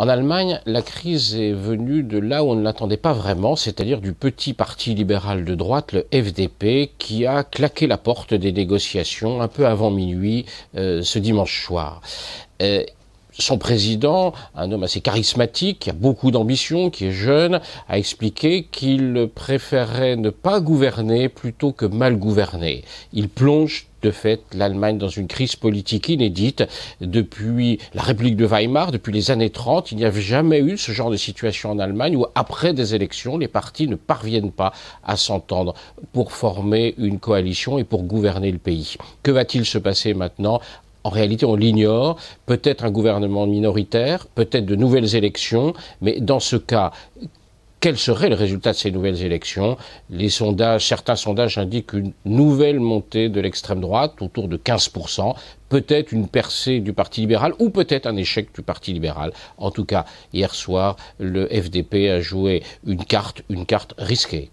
En Allemagne, la crise est venue de là où on ne l'attendait pas vraiment, c'est-à-dire du petit parti libéral de droite, le FDP, qui a claqué la porte des négociations un peu avant minuit euh, ce dimanche soir. Euh, son président, un homme assez charismatique, qui a beaucoup d'ambition, qui est jeune, a expliqué qu'il préférait ne pas gouverner plutôt que mal gouverner. Il plonge de fait l'Allemagne dans une crise politique inédite depuis la République de Weimar, depuis les années 30. Il n'y a jamais eu ce genre de situation en Allemagne où, après des élections, les partis ne parviennent pas à s'entendre pour former une coalition et pour gouverner le pays. Que va-t-il se passer maintenant en réalité, on l'ignore, peut-être un gouvernement minoritaire, peut-être de nouvelles élections, mais dans ce cas, quel serait le résultat de ces nouvelles élections Les sondages, certains sondages indiquent une nouvelle montée de l'extrême droite autour de 15 peut-être une percée du Parti libéral ou peut-être un échec du Parti libéral. En tout cas, hier soir, le FDP a joué une carte, une carte risquée.